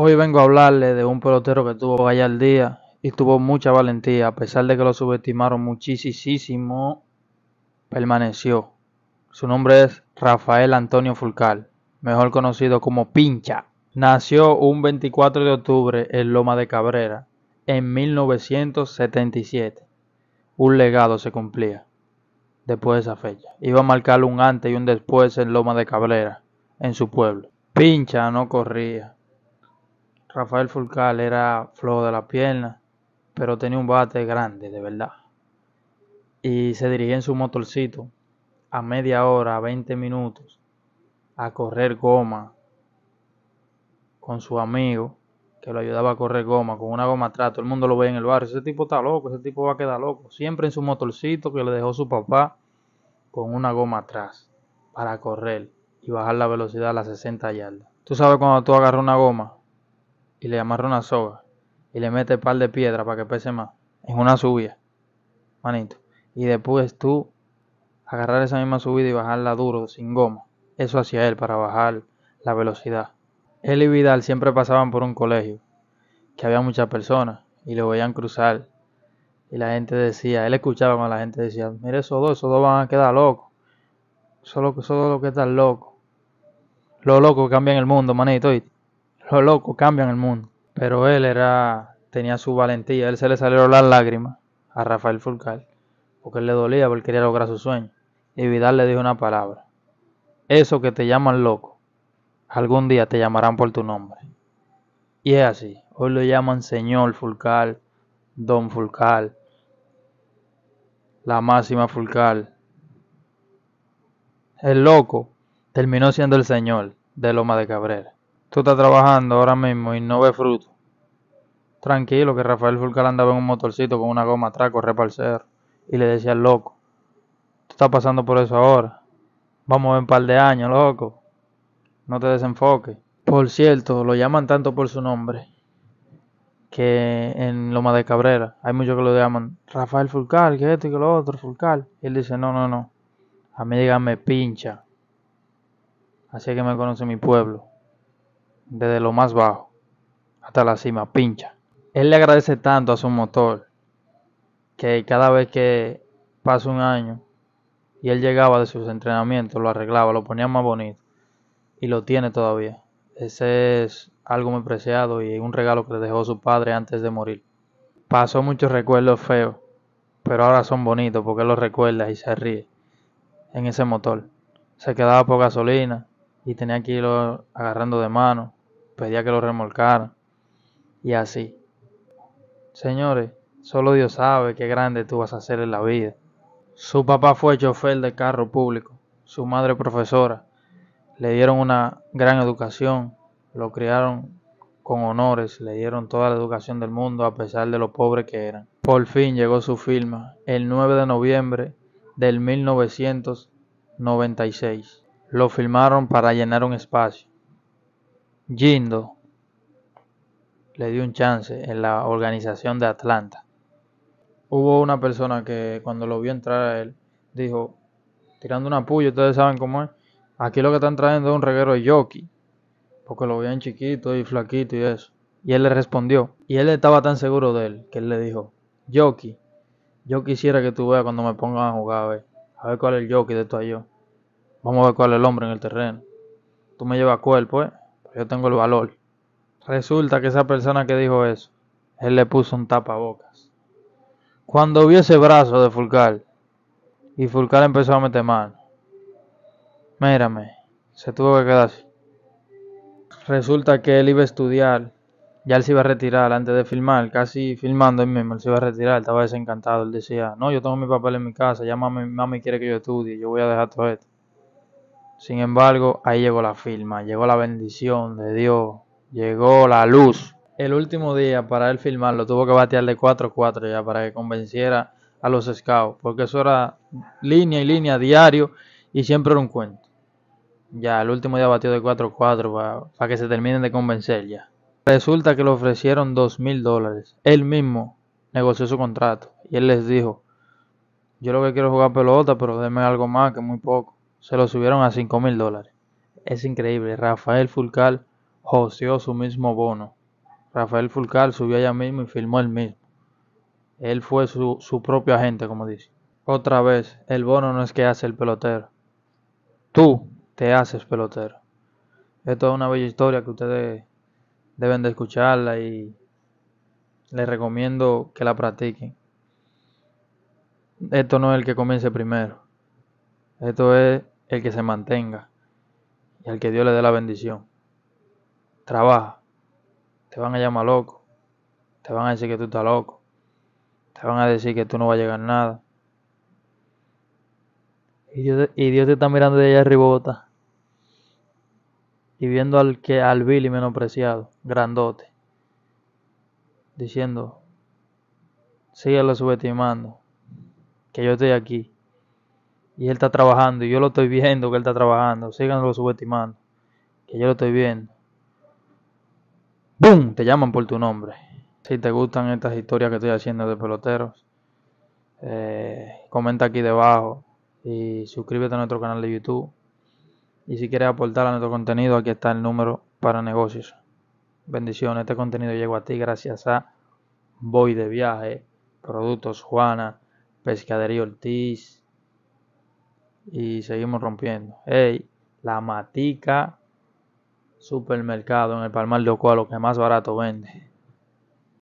Hoy vengo a hablarle de un pelotero que tuvo allá al día y tuvo mucha valentía, a pesar de que lo subestimaron muchísimo, permaneció. Su nombre es Rafael Antonio Fulcal, mejor conocido como Pincha. Nació un 24 de octubre en Loma de Cabrera en 1977. Un legado se cumplía después de esa fecha. Iba a marcar un antes y un después en Loma de Cabrera, en su pueblo. Pincha no corría Rafael Fulcal era flojo de las piernas, pero tenía un bate grande, de verdad. Y se dirigía en su motorcito a media hora, a 20 minutos, a correr goma con su amigo que lo ayudaba a correr goma, con una goma atrás. Todo el mundo lo ve en el barrio. Ese tipo está loco, ese tipo va a quedar loco. Siempre en su motorcito que le dejó su papá con una goma atrás para correr y bajar la velocidad a las 60 yardas. Tú sabes cuando tú agarras una goma y le amarra una soga y le mete par de piedra para que pese más en una subida, manito. Y después tú agarrar esa misma subida y bajarla duro, sin goma. Eso hacia él para bajar la velocidad. Él y Vidal siempre pasaban por un colegio que había muchas personas y lo veían cruzar. Y la gente decía, él escuchaba a la gente decía, mire esos dos, esos dos van a quedar locos. Solo que esos dos lo que están locos. Los locos cambian el mundo, manito. Los locos cambian el mundo. Pero él era tenía su valentía. Él se le salieron las lágrimas a Rafael Fulcal. Porque él le dolía, porque quería lograr su sueño. Y Vidal le dijo una palabra. Eso que te llaman loco, algún día te llamarán por tu nombre. Y es así. Hoy lo llaman señor Fulcal, don Fulcal, la máxima Fulcal. El loco terminó siendo el señor de Loma de Cabrera tú estás trabajando ahora mismo y no ves fruto, tranquilo que Rafael Fulcal andaba en un motorcito con una goma atrás, corre para el cerro y le decía al loco, tú estás pasando por eso ahora, vamos a un par de años, loco, no te desenfoques. Por cierto, lo llaman tanto por su nombre que en Loma de Cabrera hay muchos que lo llaman Rafael Fulcal, que esto y que lo otro, Fulcal. Y él dice, no, no, no, a mí díganme pincha. Así que me conoce mi pueblo desde lo más bajo hasta la cima, pincha. Él le agradece tanto a su motor que cada vez que pasa un año y él llegaba de sus entrenamientos, lo arreglaba, lo ponía más bonito y lo tiene todavía. Ese es algo muy preciado y un regalo que le dejó su padre antes de morir. Pasó muchos recuerdos feos, pero ahora son bonitos porque él los recuerda y se ríe en ese motor. Se quedaba por gasolina y tenía que irlo agarrando de mano pedía que lo remolcaran y así. Señores, solo Dios sabe qué grande tú vas a hacer en la vida. Su papá fue chofer de carro público, su madre profesora. Le dieron una gran educación, lo criaron con honores, le dieron toda la educación del mundo a pesar de lo pobre que eran. Por fin llegó su firma, el 9 de noviembre del 1996. Lo filmaron para llenar un espacio. Jindo le dio un chance en la organización de Atlanta. Hubo una persona que cuando lo vio entrar a él dijo, tirando una puya, ustedes saben cómo es, aquí lo que están trayendo es un reguero de jockey, porque lo veían chiquito y flaquito y eso. Y él le respondió, y él estaba tan seguro de él que él le dijo, Yoki yo quisiera que tú veas cuando me pongan a jugar, a ver, a ver cuál es el Yoki de tu a yo. Vamos a ver cuál es el hombre en el terreno. Tú me llevas cuerpo, ¿eh? yo tengo el valor. Resulta que esa persona que dijo eso, él le puso un tapabocas. Cuando vio ese brazo de Fulcal, y Fulcar empezó a meter mano. Mírame, se tuvo que quedar así. Resulta que él iba a estudiar, ya él se iba a retirar antes de filmar, casi filmando él mismo, él se iba a retirar, estaba desencantado, él decía, no, yo tengo mi papel en mi casa, ya mi mami quiere que yo estudie, yo voy a dejar todo esto. Sin embargo, ahí llegó la firma, llegó la bendición de Dios, llegó la luz. El último día para él firmarlo tuvo que batear de 4-4 ya para que convenciera a los scouts, porque eso era línea y línea diario y siempre era un cuento. Ya, el último día batió de 4-4 para, que se terminen de convencer ya. Resulta que le ofrecieron dos mil dólares. Él mismo negoció su contrato y él les dijo, yo lo que quiero es jugar pelota, pero denme algo más que muy poco se lo subieron a 5 mil dólares. Es increíble, Rafael Fulcal Joseó su mismo bono. Rafael Fulcal subió allá mismo y firmó el mismo. Él fue su, su propio agente, como dice. Otra vez, el bono no es que hace el pelotero. Tú te haces pelotero. Esto es una bella historia que ustedes deben de escucharla y les recomiendo que la practiquen. Esto no es el que comience primero. Esto es el que se mantenga y al que Dios le dé la bendición. Trabaja. Te van a llamar loco. Te van a decir que tú estás loco. Te van a decir que tú no vas a llegar a nada. Y Dios, te está mirando de allá arriba Y viendo al que al vil y menospreciado, grandote. Diciendo, síguelo subestimando. Que yo estoy aquí y él está trabajando y yo lo estoy viendo que él está trabajando, síganlo subestimando, que yo lo estoy viendo. ¡Bum! Te llaman por tu nombre. Si te gustan estas historias que estoy haciendo de peloteros, eh, comenta aquí debajo y suscríbete a nuestro canal de YouTube. Y si quieres aportar a nuestro contenido, aquí está el número para negocios. Bendiciones, este contenido llegó a ti gracias a Voy de Viaje, Productos Juana, Pescadería Ortiz y seguimos rompiendo. Hey, la matica supermercado en el Palmar de Ocoa, lo que más barato vende.